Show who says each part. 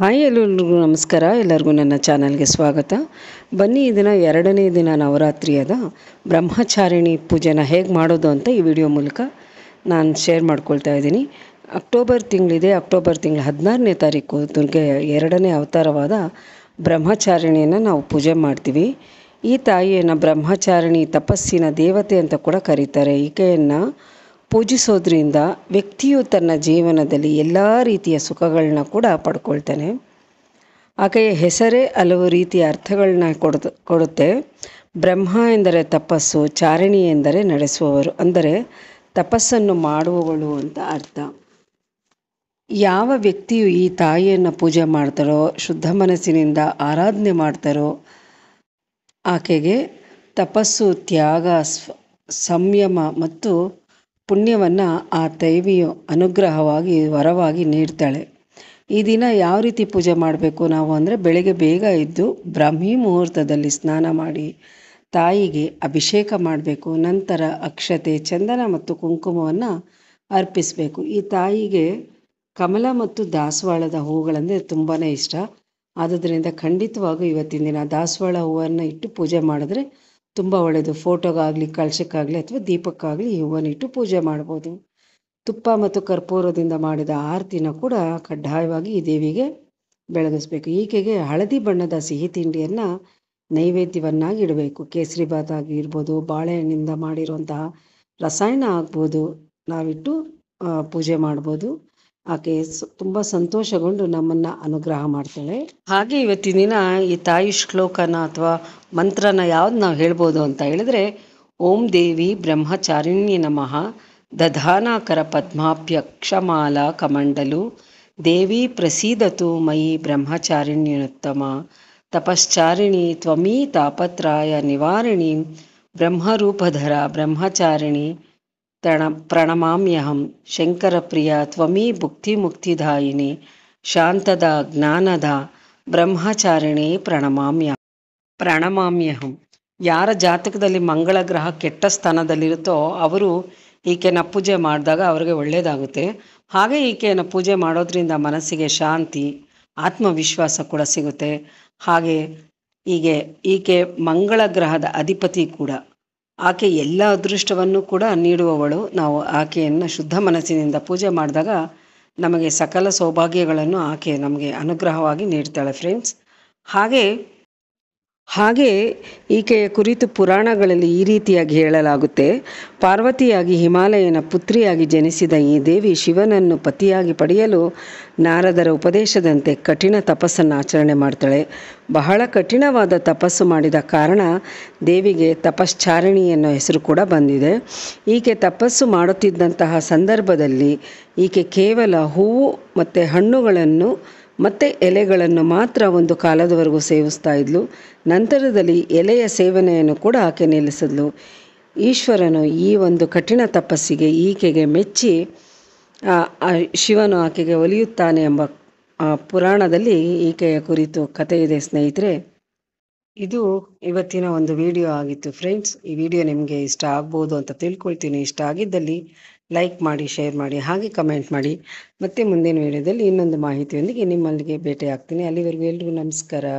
Speaker 1: hi ಎಲ್ಲರಿಗೂ ನಮಸ್ಕಾರ ಎಲ್ಲರಿಗೂ ನನ್ನ ಚಾನಲ್ಗೆ ಸ್ವಾಗತ ಬನ್ನಿ ದಿನ ಎರಡನೇ ದಿನ ನವರಾತ್ರಿಯದ ಬ್ರಹ್ಮಚಾರಿಣಿ ಪೂಜೆನ ಹೇಗೆ ಮಾಡೋದು ಅಂತ ಈ ವಿಡಿಯೋ ಮೂಲಕ ನಾನು ಶೇರ್ ಮಾಡ್ಕೊಳ್ತಾ ಇದ್ದೀನಿ ಅಕ್ಟೋಬರ್ ತಿಂಗಳಿದೆ ಅಕ್ಟೋಬರ್ ತಿಂಗಳ ಹದಿನಾರನೇ ತಾರೀಕು ದುರ್ಗೆ ಎರಡನೇ ಅವತಾರವಾದ ಬ್ರಹ್ಮಚಾರಿಣಿಯನ್ನು ನಾವು ಪೂಜೆ ಮಾಡ್ತೀವಿ ಈ ತಾಯಿಯನ್ನು ಬ್ರಹ್ಮಚಾರಿಣಿ ತಪಸ್ಸಿನ ದೇವತೆ ಅಂತ ಕೂಡ ಕರೀತಾರೆ ಈಕೆಯನ್ನು ಪೂಜಿಸೋದ್ರಿಂದ ವ್ಯಕ್ತಿಯು ತನ್ನ ಜೀವನದಲ್ಲಿ ಎಲ್ಲ ರೀತಿಯ ಸುಖಗಳನ್ನ ಕೂಡ ಪಡ್ಕೊಳ್ತಾನೆ ಆಕೆಯ ಹೆಸರೇ ಹಲವು ರೀತಿಯ ಅರ್ಥಗಳನ್ನ ಕೊಡ ಕೊಡುತ್ತೆ ಬ್ರಹ್ಮ ಎಂದರೆ ತಪಸ್ಸು ಚಾರಣಿ ಎಂದರೆ ನಡೆಸುವವರು ಅಂದರೆ ತಪಸ್ಸನ್ನು ಮಾಡುವವಳು ಅಂತ ಅರ್ಥ ಯಾವ ವ್ಯಕ್ತಿಯು ಈ ತಾಯಿಯನ್ನು ಪೂಜೆ ಮಾಡ್ತಾರೋ ಶುದ್ಧ ಮನಸ್ಸಿನಿಂದ ಆರಾಧನೆ ಮಾಡ್ತಾರೋ ಆಕೆಗೆ ತಪಸ್ಸು ತ್ಯಾಗ ಸಂಯಮ ಮತ್ತು ಪುಣ್ಯವನ್ನು ಆ ದೈವಿಯು ಅನುಗ್ರಹವಾಗಿ ವರವಾಗಿ ನೀಡ್ತಾಳೆ ಈ ದಿನ ಯಾವ ರೀತಿ ಪೂಜೆ ಮಾಡಬೇಕು ನಾವು ಅಂದರೆ ಬೆಳಗ್ಗೆ ಬೇಗ ಎದ್ದು ಬ್ರಾಹ್ಮಿ ಮುಹೂರ್ತದಲ್ಲಿ ಸ್ನಾನ ಮಾಡಿ ತಾಯಿಗೆ ಅಭಿಷೇಕ ಮಾಡಬೇಕು ನಂತರ ಅಕ್ಷತೆ ಚಂದನ ಮತ್ತು ಕುಂಕುಮವನ್ನು ಅರ್ಪಿಸಬೇಕು ಈ ತಾಯಿಗೆ ಕಮಲ ಮತ್ತು ದಾಸವಾಳದ ಹೂಗಳಂದರೆ ತುಂಬಾ ಇಷ್ಟ ಆದ್ದರಿಂದ ಖಂಡಿತವಾಗೂ ಇವತ್ತಿನ ದಿನ ದಾಸವಾಳ ಹೂವನ್ನು ಇಟ್ಟು ಪೂಜೆ ಮಾಡಿದ್ರೆ ತುಂಬ ಒಳ್ಳೆಯದು ಫೋಟೋಗಾಗಲಿ ಕಳಶಕ್ಕಾಗಲಿ ಅಥವಾ ದೀಪಕ್ಕಾಗಲಿ ಹೂವನ್ನಿಟ್ಟು ಪೂಜೆ ಮಾಡ್ಬೋದು ತುಪ್ಪ ಮತ್ತು ಕರ್ಪೂರದಿಂದ ಮಾಡಿದ ಆರತಿನ ಕೂಡ ಕಡ್ಡಾಯವಾಗಿ ಈ ದೇವಿಗೆ ಬೆಳಗಿಸ್ಬೇಕು ಈಕೆಗೆ ಹಳದಿ ಬಣ್ಣದ ಸಿಹಿ ತಿಂಡಿಯನ್ನು ನೈವೇದ್ಯವನ್ನಾಗಿ ಇಡಬೇಕು ಕೇಸರಿ ಆಗಿರ್ಬೋದು ಬಾಳೆಹಣ್ಣಿಂದ ಮಾಡಿರುವಂತಹ ರಸಾಯನ ಆಗ್ಬೋದು ನಾವಿಟ್ಟು ಪೂಜೆ ಮಾಡ್ಬೋದು ಆಕೆ ತುಂಬಾ ಸಂತೋಷಗೊಂಡು ನಮ್ಮನ್ನ ಅನುಗ್ರಹ ಮಾಡ್ತಾಳೆ ಹಾಗೆ ಇವತ್ತಿನ ದಿನ ಈ ತಾಯಿ ಶ್ಲೋಕನ ಅಥವಾ ಮಂತ್ರನ ಯಾವ್ದು ನಾವು ಹೇಳ್ಬೋದು ಅಂತ ಹೇಳಿದ್ರೆ ಓಂ ದೇವಿ ಬ್ರಹ್ಮಚಾರಿಣ್ಯ ನಮಃ ದಧಾನಾಕರ ಪದ್ಮಾಭ್ಯ ಕ್ಷಮಾಲ ಕಮಂಡಲು ದೇವಿ ಪ್ರಸೀದತು ಮಯಿ ಬ್ರಹ್ಮಚಾರಿಣ್ಯನುತ್ತಮ ತಪಶ್ಚಾರಿಣಿ ತ್ವಮೀ ತಾಪತ್ರಾಯ ನಿವಾರಣಿ ಬ್ರಹ್ಮರೂಪಧರ ಬ್ರಹ್ಮಚಾರಿಣಿ ಪ್ರಣ ಪ್ರಣಮಾಮ್ಯಹಂ ಶಂಕರಪ್ರಿಯ ತ್ವಮೀ ಮುಕ್ತಿದಾಯಿನಿ ಶಾಂತದ ಜ್ಞಾನದ ಬ್ರಹ್ಮಚಾರಿಣಿ ಪ್ರಣಮಾಮ್ಯ ಪ್ರಣಮಾಮ್ಯಹಂ ಯಾರ ಜಾತಕದಲ್ಲಿ ಮಂಗಳ ಗ್ರಹ ಕೆಟ್ಟ ಸ್ಥಾನದಲ್ಲಿರುತ್ತೋ ಅವರು ಈಕೆನ ಪೂಜೆ ಮಾಡಿದಾಗ ಅವರಿಗೆ ಒಳ್ಳೆಯದಾಗುತ್ತೆ ಹಾಗೆ ಈಕೆಯನ್ನು ಪೂಜೆ ಮಾಡೋದ್ರಿಂದ ಮನಸ್ಸಿಗೆ ಶಾಂತಿ ಆತ್ಮವಿಶ್ವಾಸ ಕೂಡ ಸಿಗುತ್ತೆ ಹಾಗೆ ಹೀಗೆ ಈಕೆ ಮಂಗಳ ಗ್ರಹದ ಅಧಿಪತಿ ಕೂಡ ಆಕೆ ಎಲ್ಲ ಅದೃಷ್ಟವನ್ನು ಕೂಡ ನೀಡುವವಳು ನಾವು ಆಕೆಯನ್ನು ಶುದ್ಧ ಮನಸ್ಸಿನಿಂದ ಪೂಜೆ ಮಾಡಿದಾಗ ನಮಗೆ ಸಕಲ ಸೌಭಾಗ್ಯಗಳನ್ನು ಆಕೆ ನಮಗೆ ಅನುಗ್ರಹವಾಗಿ ನೀಡ್ತಾಳೆ ಫ್ರೆಂಡ್ಸ್ ಹಾಗೆ ಹಾಗೆ ಈಕೆಯ ಕುರಿತು ಪುರಾಣಗಳಲ್ಲಿ ಈ ರೀತಿಯಾಗಿ ಹೇಳಲಾಗುತ್ತೆ ಪಾರ್ವತಿಯಾಗಿ ಹಿಮಾಲಯನ ಪುತ್ರಿಯಾಗಿ ಜನಿಸಿದ ಈ ದೇವಿ ಶಿವನನ್ನು ಪತಿಯಾಗಿ ಪಡೆಯಲು ನಾರದರ ಉಪದೇಶದಂತೆ ಕಠಿಣ ತಪಸ್ಸನ್ನು ಆಚರಣೆ ಮಾಡ್ತಾಳೆ ಬಹಳ ಕಠಿಣವಾದ ತಪಸ್ಸು ಮಾಡಿದ ಕಾರಣ ದೇವಿಗೆ ತಪಶ್ಚಾರಿಣಿ ಎನ್ನೋ ಹೆಸರು ಕೂಡ ಬಂದಿದೆ ಈಕೆ ತಪಸ್ಸು ಮಾಡುತ್ತಿದ್ದಂತಹ ಸಂದರ್ಭದಲ್ಲಿ ಈಕೆ ಕೇವಲ ಹೂವು ಮತ್ತು ಹಣ್ಣುಗಳನ್ನು ಮತ್ತೆ ಎಲೆಗಳನ್ನು ಮಾತ್ರ ಒಂದು ಕಾಲದವರೆಗೂ ಸೇವಿಸ್ತಾ ಇದ್ಲು ನಂತರದಲ್ಲಿ ಎಲೆಯ ಸೇವನೆಯನ್ನು ಕೂಡ ಆಕೆ ನಿಲ್ಲಿಸಿದ್ಲು ಈಶ್ವರನು ಈ ಒಂದು ಕಠಿಣ ತಪಸ್ಸಿಗೆ ಈಕೆಗೆ ಮೆಚ್ಚಿ ಶಿವನು ಆಕೆಗೆ ಒಲಿಯುತ್ತಾನೆ ಎಂಬ ಪುರಾಣದಲ್ಲಿ ಈಕೆಯ ಕುರಿತು ಕತೆ ಇದೆ ಸ್ನೇಹಿತರೆ ಇದು ಇವತ್ತಿನ ಒಂದು ವಿಡಿಯೋ ಆಗಿತ್ತು ಫ್ರೆಂಡ್ಸ್ ಈ ವಿಡಿಯೋ ನಿಮಗೆ ಇಷ್ಟ ಆಗ್ಬೋದು ಅಂತ ತಿಳ್ಕೊಳ್ತೀನಿ ಇಷ್ಟ ಆಗಿದ್ದಲ್ಲಿ ಲೈಕ್ ಮಾಡಿ ಶೇರ್ ಮಾಡಿ ಹಾಗೆ ಕಮೆಂಟ್ ಮಾಡಿ ಮತ್ತೆ ಮುಂದಿನ ವೀಡಿಯೋದಲ್ಲಿ ಇನ್ನೊಂದು ಮಾಹಿತಿಯೊಂದಿಗೆ ನಿಮ್ಮಲ್ಲಿಗೆ ಭೇಟಿ ಆಗ್ತೀನಿ ಅಲ್ಲಿವರೆಗೂ ಎಲ್ರಿಗೂ ನಮಸ್ಕಾರ